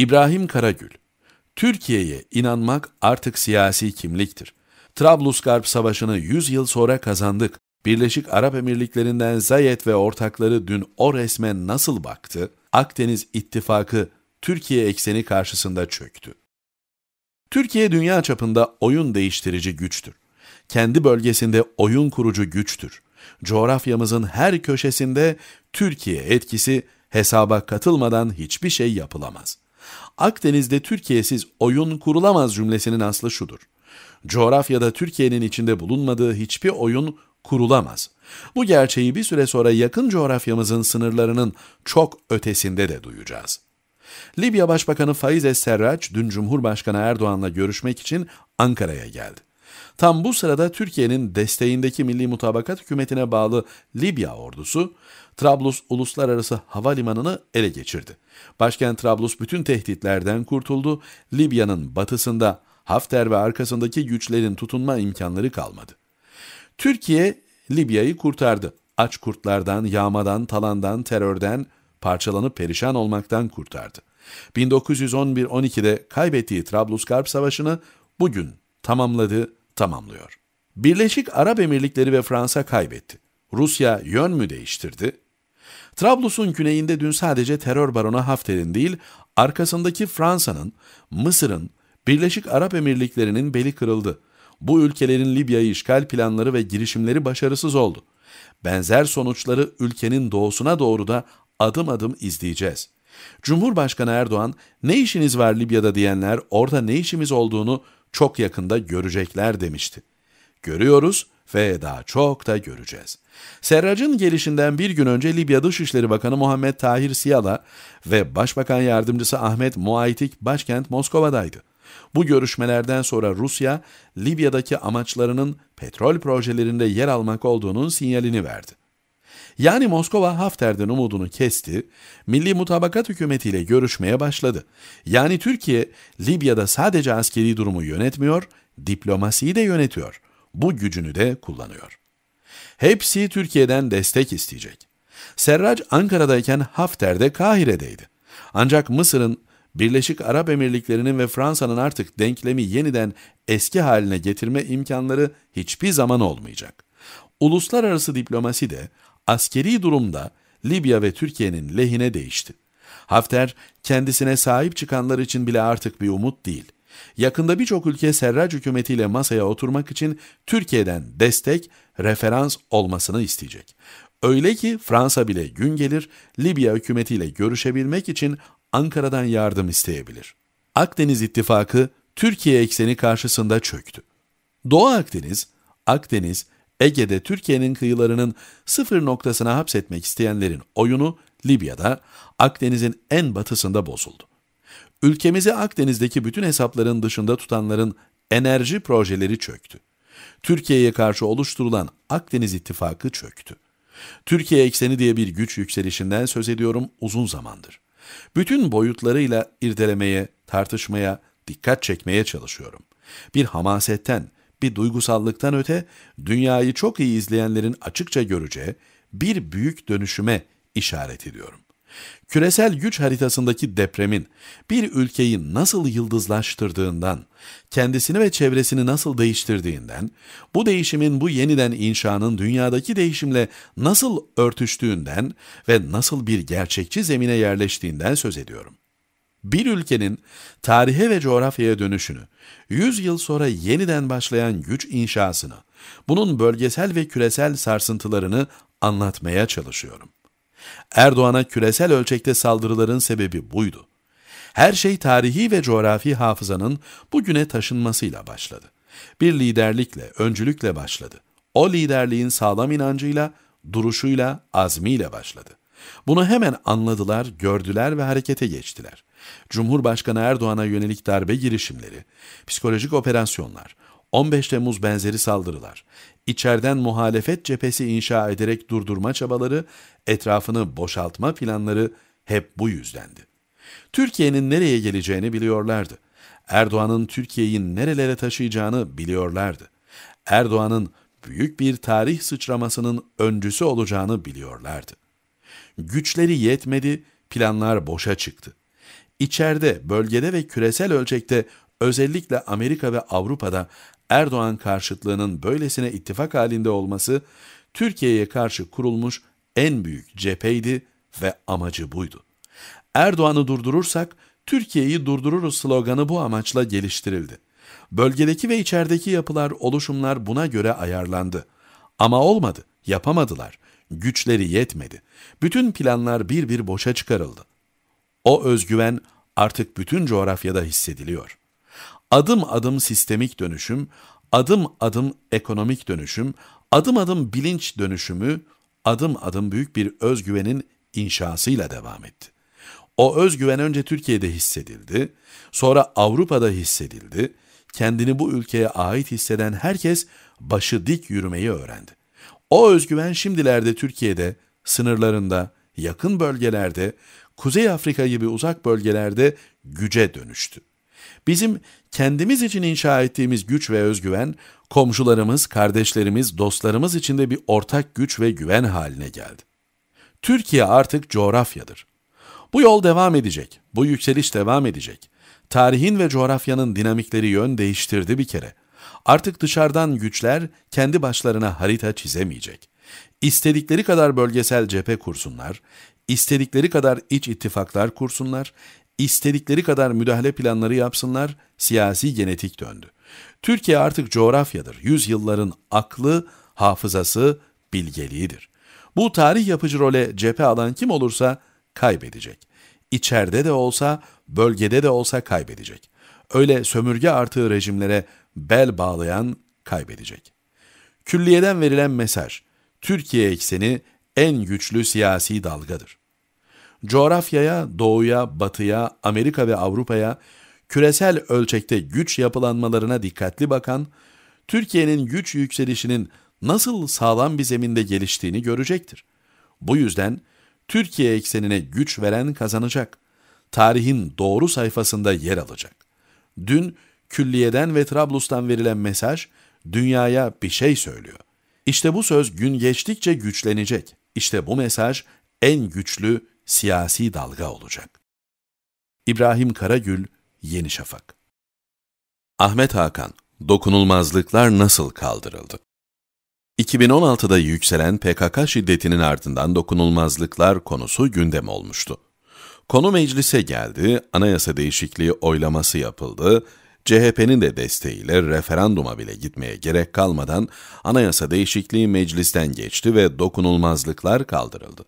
İbrahim Karagül, Türkiye'ye inanmak artık siyasi kimliktir. Trablusgarp Savaşı'nı 100 yıl sonra kazandık. Birleşik Arap Emirlikleri'nden Zayed ve ortakları dün o resme nasıl baktı? Akdeniz İttifakı Türkiye ekseni karşısında çöktü. Türkiye dünya çapında oyun değiştirici güçtür. Kendi bölgesinde oyun kurucu güçtür. Coğrafyamızın her köşesinde Türkiye etkisi hesaba katılmadan hiçbir şey yapılamaz. Akdeniz'de Türkiye'siz oyun kurulamaz cümlesinin aslı şudur. Coğrafyada Türkiye'nin içinde bulunmadığı hiçbir oyun kurulamaz. Bu gerçeği bir süre sonra yakın coğrafyamızın sınırlarının çok ötesinde de duyacağız. Libya Başbakanı Faiz Es-Serraç dün Cumhurbaşkanı Erdoğan'la görüşmek için Ankara'ya geldi. Tam bu sırada Türkiye'nin desteğindeki Milli Mutabakat Hükümeti'ne bağlı Libya ordusu, Trablus Uluslararası Havalimanı'nı ele geçirdi. Başkent Trablus bütün tehditlerden kurtuldu. Libya'nın batısında Hafter ve arkasındaki güçlerin tutunma imkanları kalmadı. Türkiye Libya'yı kurtardı. Aç kurtlardan, yağmadan, talandan, terörden, parçalanıp perişan olmaktan kurtardı. 1911-12'de kaybettiği Trablusgarp Savaşı'nı bugün tamamladı, tamamlıyor. Birleşik Arap Emirlikleri ve Fransa kaybetti. Rusya yön mü değiştirdi? Trablus'un güneyinde dün sadece terör baronu Hafter'in değil, arkasındaki Fransa'nın, Mısır'ın, Birleşik Arap Emirlikleri'nin beli kırıldı. Bu ülkelerin Libya'yı işgal planları ve girişimleri başarısız oldu. Benzer sonuçları ülkenin doğusuna doğru da adım adım izleyeceğiz. Cumhurbaşkanı Erdoğan, ne işiniz var Libya'da diyenler orada ne işimiz olduğunu çok yakında görecekler demişti görüyoruz ve daha çok da göreceğiz. Serrac'ın gelişinden bir gün önce Libya Dışişleri Bakanı Muhammed Tahir Siyala ve Başbakan Yardımcısı Ahmet Muaytik başkent Moskova'daydı. Bu görüşmelerden sonra Rusya, Libya'daki amaçlarının petrol projelerinde yer almak olduğunun sinyalini verdi. Yani Moskova Hafter'den umudunu kesti, Milli Mutabakat hükümetiyle görüşmeye başladı. Yani Türkiye, Libya'da sadece askeri durumu yönetmiyor, diplomasiyi de yönetiyor.'' bu gücünü de kullanıyor. Hepsi Türkiye'den destek isteyecek. Serrac Ankara'dayken Hafter Kahire'deydi. Ancak Mısır'ın, Birleşik Arap Emirlikleri'nin ve Fransa'nın artık denklemi yeniden eski haline getirme imkanları hiçbir zaman olmayacak. Uluslararası diplomasi de askeri durumda Libya ve Türkiye'nin lehine değişti. Hafter kendisine sahip çıkanlar için bile artık bir umut değil.'' Yakında birçok ülke Serraç hükümetiyle masaya oturmak için Türkiye'den destek, referans olmasını isteyecek. Öyle ki Fransa bile gün gelir Libya hükümetiyle görüşebilmek için Ankara'dan yardım isteyebilir. Akdeniz İttifakı Türkiye ekseni karşısında çöktü. Doğu Akdeniz, Akdeniz, Ege'de Türkiye'nin kıyılarının sıfır noktasına hapsetmek isteyenlerin oyunu Libya'da, Akdeniz'in en batısında bozuldu. Ülkemizi Akdeniz'deki bütün hesapların dışında tutanların enerji projeleri çöktü. Türkiye'ye karşı oluşturulan Akdeniz İttifakı çöktü. Türkiye ekseni diye bir güç yükselişinden söz ediyorum uzun zamandır. Bütün boyutlarıyla irdelemeye, tartışmaya, dikkat çekmeye çalışıyorum. Bir hamasetten, bir duygusallıktan öte dünyayı çok iyi izleyenlerin açıkça göreceği bir büyük dönüşüme işaret ediyorum. Küresel güç haritasındaki depremin bir ülkeyi nasıl yıldızlaştırdığından, kendisini ve çevresini nasıl değiştirdiğinden, bu değişimin bu yeniden inşanın dünyadaki değişimle nasıl örtüştüğünden ve nasıl bir gerçekçi zemine yerleştiğinden söz ediyorum. Bir ülkenin tarihe ve coğrafyaya dönüşünü, 100 yıl sonra yeniden başlayan güç inşasını, bunun bölgesel ve küresel sarsıntılarını anlatmaya çalışıyorum. Erdoğan'a küresel ölçekte saldırıların sebebi buydu. Her şey tarihi ve coğrafi hafızanın bugüne taşınmasıyla başladı. Bir liderlikle, öncülükle başladı. O liderliğin sağlam inancıyla, duruşuyla, azmiyle başladı. Bunu hemen anladılar, gördüler ve harekete geçtiler. Cumhurbaşkanı Erdoğan'a yönelik darbe girişimleri, psikolojik operasyonlar, 15 Temmuz benzeri saldırılar, içerden muhalefet cephesi inşa ederek durdurma çabaları, etrafını boşaltma planları hep bu yüzdendi. Türkiye'nin nereye geleceğini biliyorlardı. Erdoğan'ın Türkiye'yi nerelere taşıyacağını biliyorlardı. Erdoğan'ın büyük bir tarih sıçramasının öncüsü olacağını biliyorlardı. Güçleri yetmedi, planlar boşa çıktı. İçeride, bölgede ve küresel ölçekte Özellikle Amerika ve Avrupa'da Erdoğan karşıtlığının böylesine ittifak halinde olması Türkiye'ye karşı kurulmuş en büyük cepheydi ve amacı buydu. Erdoğan'ı durdurursak Türkiye'yi durdururuz sloganı bu amaçla geliştirildi. Bölgedeki ve içerideki yapılar, oluşumlar buna göre ayarlandı. Ama olmadı, yapamadılar. Güçleri yetmedi. Bütün planlar bir bir boşa çıkarıldı. O özgüven artık bütün coğrafyada hissediliyor. Adım adım sistemik dönüşüm, adım adım ekonomik dönüşüm, adım adım bilinç dönüşümü, adım adım büyük bir özgüvenin inşasıyla devam etti. O özgüven önce Türkiye'de hissedildi, sonra Avrupa'da hissedildi, kendini bu ülkeye ait hisseden herkes başı dik yürümeyi öğrendi. O özgüven şimdilerde Türkiye'de, sınırlarında, yakın bölgelerde, Kuzey Afrika gibi uzak bölgelerde güce dönüştü. Bizim kendimiz için inşa ettiğimiz güç ve özgüven, komşularımız, kardeşlerimiz, dostlarımız içinde bir ortak güç ve güven haline geldi. Türkiye artık coğrafyadır. Bu yol devam edecek, bu yükseliş devam edecek. Tarihin ve coğrafyanın dinamikleri yön değiştirdi bir kere. Artık dışarıdan güçler kendi başlarına harita çizemeyecek. İstedikleri kadar bölgesel cephe kursunlar, istedikleri kadar iç ittifaklar kursunlar, İstedikleri kadar müdahale planları yapsınlar, siyasi genetik döndü. Türkiye artık coğrafyadır, yüzyılların aklı, hafızası, bilgeliğidir. Bu tarih yapıcı role cephe alan kim olursa kaybedecek. İçeride de olsa, bölgede de olsa kaybedecek. Öyle sömürge artığı rejimlere bel bağlayan kaybedecek. Külliyeden verilen mesaj, Türkiye ekseni en güçlü siyasi dalgadır coğrafyaya, doğuya, batıya, Amerika ve Avrupa'ya küresel ölçekte güç yapılanmalarına dikkatli bakan, Türkiye'nin güç yükselişinin nasıl sağlam bir zeminde geliştiğini görecektir. Bu yüzden Türkiye eksenine güç veren kazanacak. Tarihin doğru sayfasında yer alacak. Dün külliyeden ve Trablus'tan verilen mesaj dünyaya bir şey söylüyor. İşte bu söz gün geçtikçe güçlenecek. İşte bu mesaj en güçlü siyasi dalga olacak. İbrahim Karagül, Yeni Şafak Ahmet Hakan, Dokunulmazlıklar Nasıl Kaldırıldı? 2016'da yükselen PKK şiddetinin ardından dokunulmazlıklar konusu gündem olmuştu. Konu meclise geldi, anayasa değişikliği oylaması yapıldı, CHP'nin de desteğiyle referanduma bile gitmeye gerek kalmadan anayasa değişikliği meclisten geçti ve dokunulmazlıklar kaldırıldı.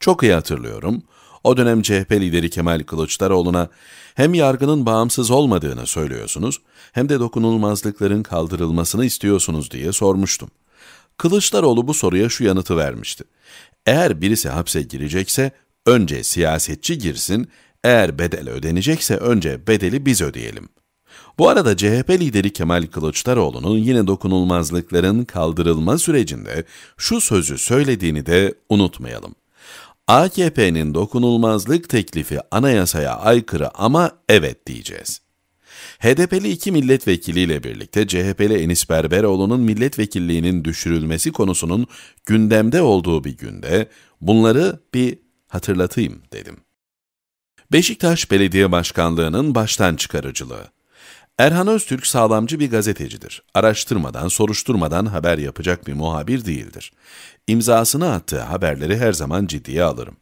Çok iyi hatırlıyorum. O dönem CHP lideri Kemal Kılıçdaroğlu'na hem yargının bağımsız olmadığını söylüyorsunuz hem de dokunulmazlıkların kaldırılmasını istiyorsunuz diye sormuştum. Kılıçdaroğlu bu soruya şu yanıtı vermişti. Eğer birisi hapse girecekse önce siyasetçi girsin, eğer bedel ödenecekse önce bedeli biz ödeyelim. Bu arada CHP lideri Kemal Kılıçdaroğlu'nun yine dokunulmazlıkların kaldırılma sürecinde şu sözü söylediğini de unutmayalım. AKP'nin dokunulmazlık teklifi anayasaya aykırı ama evet diyeceğiz. HDP'li iki milletvekiliyle birlikte CHP'li Enis Berberoğlu'nun milletvekilliğinin düşürülmesi konusunun gündemde olduğu bir günde bunları bir hatırlatayım dedim. Beşiktaş Belediye Başkanlığı'nın baştan çıkarıcılığı. Erhan Öztürk sağlamcı bir gazetecidir. Araştırmadan, soruşturmadan haber yapacak bir muhabir değildir. İmzasını attığı haberleri her zaman ciddiye alırım.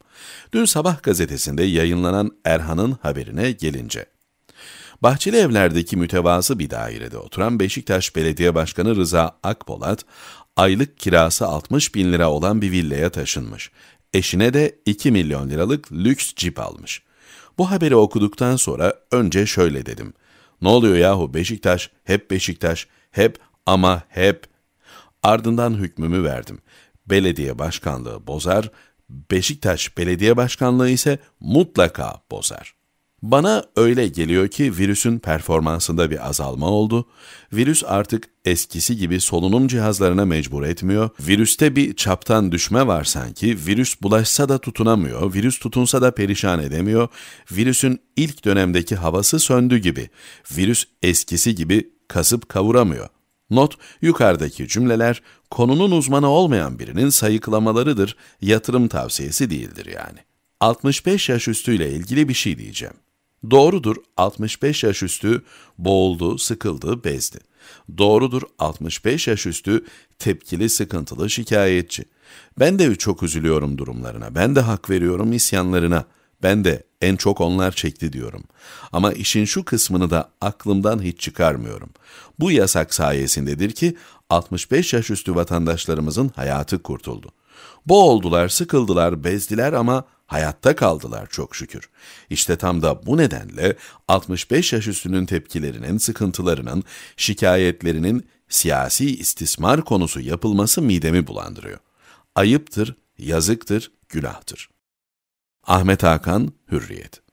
Dün sabah gazetesinde yayınlanan Erhan'ın haberine gelince. Bahçeli Evler'deki mütevazı bir dairede oturan Beşiktaş Belediye Başkanı Rıza Akpolat, aylık kirası 60 bin lira olan bir villaya taşınmış. Eşine de 2 milyon liralık lüks cip almış. Bu haberi okuduktan sonra önce şöyle dedim.'' Ne oluyor yahu Beşiktaş, hep Beşiktaş, hep ama hep. Ardından hükmümü verdim. Belediye başkanlığı bozar, Beşiktaş belediye başkanlığı ise mutlaka bozar. Bana öyle geliyor ki virüsün performansında bir azalma oldu. Virüs artık eskisi gibi solunum cihazlarına mecbur etmiyor. Virüste bir çaptan düşme var sanki. Virüs bulaşsa da tutunamıyor. Virüs tutunsa da perişan edemiyor. Virüsün ilk dönemdeki havası söndü gibi. Virüs eskisi gibi kasıp kavuramıyor. Not, yukarıdaki cümleler konunun uzmanı olmayan birinin sayıklamalarıdır, yatırım tavsiyesi değildir yani. 65 yaş üstüyle ilgili bir şey diyeceğim. Doğrudur 65 yaş üstü boğuldu, sıkıldı, bezdi. Doğrudur 65 yaş üstü tepkili, sıkıntılı, şikayetçi. Ben de çok üzülüyorum durumlarına, ben de hak veriyorum isyanlarına, ben de en çok onlar çekti diyorum. Ama işin şu kısmını da aklımdan hiç çıkarmıyorum. Bu yasak sayesindedir ki 65 yaş üstü vatandaşlarımızın hayatı kurtuldu. Boğuldular, sıkıldılar, bezdiler ama hayatta kaldılar çok şükür. İşte tam da bu nedenle 65 yaş üstünün tepkilerinin, sıkıntılarının, şikayetlerinin siyasi istismar konusu yapılması midemi bulandırıyor. Ayıptır, yazıktır, günahtır. Ahmet Hakan, Hürriyet